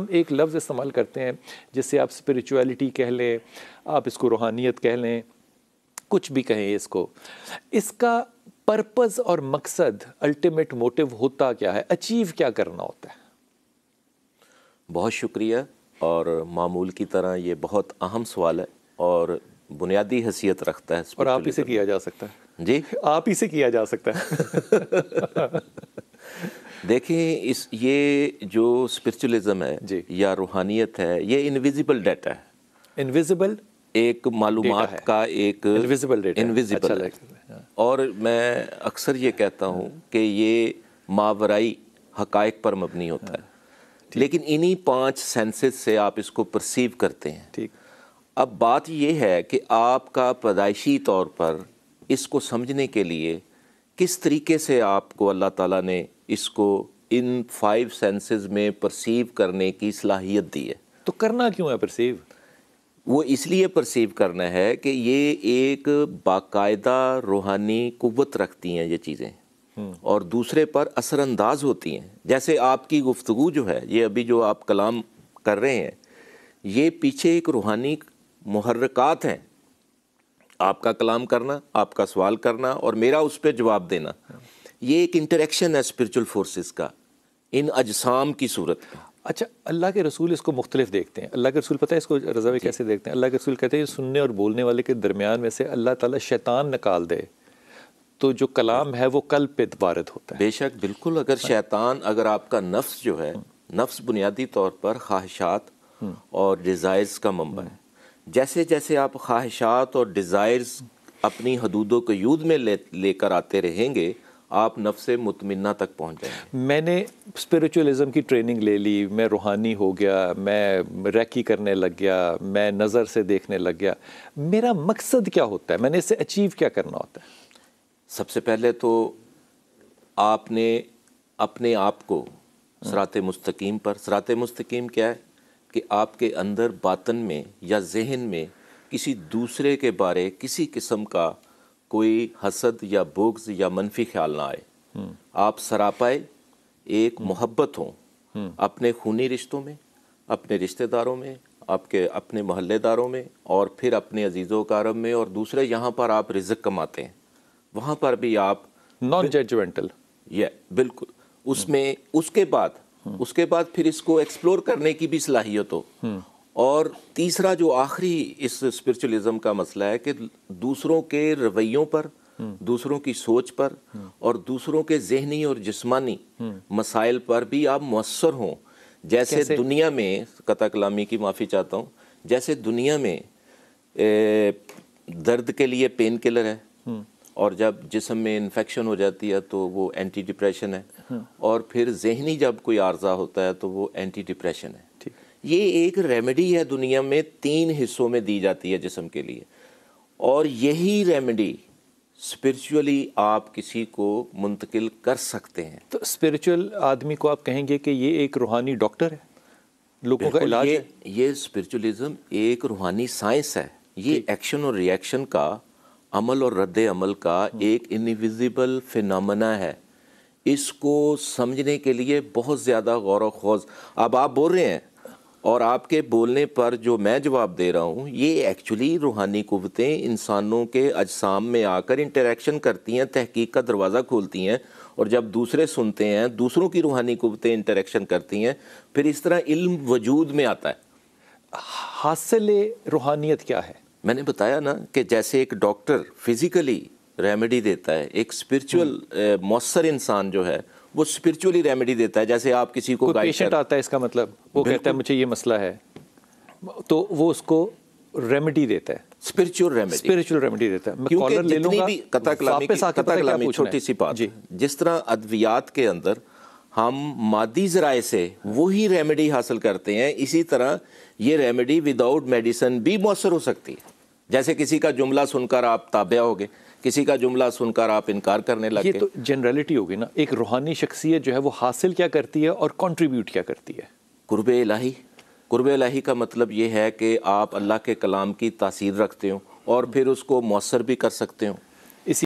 हम एक लफ्ज़ इस्तेमाल करते हैं जिससे आप स्पिरिचुअलिटी कह लें आप इसको रूहानियत कह लें कुछ भी कहें इसको इसका पर्पज़ और मकसद अल्टीमेट मोटिव होता क्या है अचीव क्या करना होता है बहुत शुक्रिया और मामूल की तरह ये बहुत अहम सवाल है और बुनियादी हैसियत रखता है और आप इसे किया जा सकता है जी आप इसे किया जा सकता है देखें इस ये जो स्पिरिचुअलिज्म है या रूहानियत है ये इनविजिबल डाटा है इनविजिबल एक मालूम का एक इनविजिबल डेटा इनविजिबल अच्छा हाँ। और मैं अक्सर ये कहता हूँ हाँ। कि ये मावराई हकायक पर मबनी होता है हाँ, लेकिन इन्हीं पांच सेंसेस से आप इसको परसीव करते हैं ठीक अब बात यह है कि आपका पैदाइशी तौर पर इसको समझने के लिए किस तरीके से आपको अल्लाह ताला ने इसको इन फाइव सेंसेस में परसीव करने की सलाहियत दी है तो करना क्यों है परसीव वो इसलिए परसीव करना है कि ये एक बाकायदा रूहानी कुत रखती हैं ये चीज़ें हम्म। और दूसरे पर असरानंदाज होती हैं जैसे आपकी गुफ्तु जो है ये अभी जो आप कलाम कर रहे हैं ये पीछे एक रूहानी महरक़ात हैं आपका कलाम करना आपका सवाल करना और मेरा उस पर जवाब देना हाँ। ये एक इंटरेक्शन है स्पिरिचुअल फोर्सेस का इन अजसाम की सूरत अच्छा अल्लाह के रसूल इसको मुख्तलिफ देखते हैं अल्लाह के रसूल पता है इसको रजावे कैसे देखते हैं अल्लाह के रसूल कहते हैं सुनने और बोलने वाले के दरमियान में से अल्लाह ताला शैतान निकाल दे तो जो कलाम है वो कल पे वारद होता है बेशक बिल्कुल अगर हाँ। शैतान अगर आपका नफ्स जो है हाँ। नफ्स बुनियादी तौर पर ख्वाहिशात हाँ। और डिज़ायर्स का मंबा है जैसे जैसे आप ख्वाहिशात और डिज़ायर्स अपनी हदूदों को यूद में ले लेकर आते रहेंगे आप नफ्स मुतमिना तक पहुँच जाए मैंने स्पिरिचुअलिज्म की ट्रेनिंग ले ली मैं रूहानी हो गया मैं रैकी करने लग गया मैं नज़र से देखने लग गया मेरा मकसद क्या होता है मैंने इसे अचीव क्या करना होता है सबसे पहले तो आपने अपने आप को सरात मुस्तकीम पर सरात मुस्तकीम क्या है कि आपके अंदर बातन में या जहन में किसी दूसरे के बारे किसी किस्म का कोई हसद या बुग्ज या मनफी ख्याल ना आए हम्म। आप सरापाए एक हम्म। मोहब्बत हो हम्म। अपने खूनी रिश्तों में अपने रिश्तेदारों में आपके अपने मोहल्लेदारों में और फिर अपने अजीज़ों कारम में और दूसरे यहाँ पर आप रिजक कमाते हैं वहाँ पर भी आप नॉन जजमेंटल ये बिल्कुल उसमें उसके बाद उसके बाद फिर इसको एक्सप्लोर करने की भी सलाहियत हो और तीसरा जो आखिरी इस स्पिरिचुअलिज्म का मसला है कि दूसरों के रवैयों पर हम्म। दूसरों की सोच पर हम्म। और दूसरों के जहनी और जिस्मानी हम्म। मसाइल पर भी आप मवसर हों जैसे कैसे? दुनिया में कथा कलामी की माफ़ी चाहता हूँ जैसे दुनिया में ए, दर्द के लिए पेन किलर है और जब जिसम में इन्फेक्शन हो जाती है तो वो एंटी डिप्रेशन है और फिर जहनी जब कोई आर्जा होता है तो वो एंटी डिप्रेशन है ये एक रेमेडी है दुनिया में तीन हिस्सों में दी जाती है जिसम के लिए और यही रेमेडी स्पिरिचुअली आप किसी को मुंतकिल कर सकते हैं तो स्पिरिचुअल आदमी को आप कहेंगे कि ये एक रूहानी डॉक्टर है लोगों का इलाज ये, है ये स्पिरिचुअलिज्म एक रूहानी साइंस है ये एक्शन और रिएक्शन का अमल और रद्द अमल का हम्म। एक इनविजिबल फिनमना है इसको समझने के लिए बहुत ज़्यादा गौर खोज अब आप बोल रहे हैं और आपके बोलने पर जो मैं जवाब दे रहा हूँ ये एक्चुअली रूहानी कुवतें इंसानों के अजसाम में आकर इंटरेक्शन करती हैं तहकीक का दरवाज़ा खोलती हैं और जब दूसरे सुनते हैं दूसरों की रूहानी कुवतें इंटरेक्शन करती हैं फिर इस तरह इल्म वजूद में आता है हासिल रूहानियत क्या है मैंने बताया ना कि जैसे एक डॉक्टर फिज़िकली रेमेडी देता है एक स्पिरिचुअल हम्म। मौसर इंसान जो है वो स्पिरिचुअली रेमेडी देता है जैसे आप किसी को पेशेंट आता है इसका मतलब वो कहता है मुझे ये मसला है तो वो उसको रेमेडी देता है स्पिरिचुअल रेमेडी स्पिरिचुअल रेमेडी देता है मैं कॉलर ले लूंगा भी कथा कलामी की कथा कलामी छोटी सी बात जिस तरह अद्वियात के अंदर हम मादी जराए से वही रेमेडी हासिल करते हैं इसी तरह ये रेमेडी विदाउट मेडिसिन भी मौसर हो सकती है जैसे किसी का जुमला सुनकर आप ताबे हो गए किसी का जुमला सुनकर आप इनकार करने लगे ये तो जनरलिटी होगी ना एक रूहानी शख्सियत जो है वो हासिल क्या करती है और कंट्रीब्यूट क्या करती है कुरब इलाही कुरब इलाही का मतलब ये है कि आप अल्लाह के कलाम की तासीर रखते हो और फिर उसको मौसर भी कर सकते हो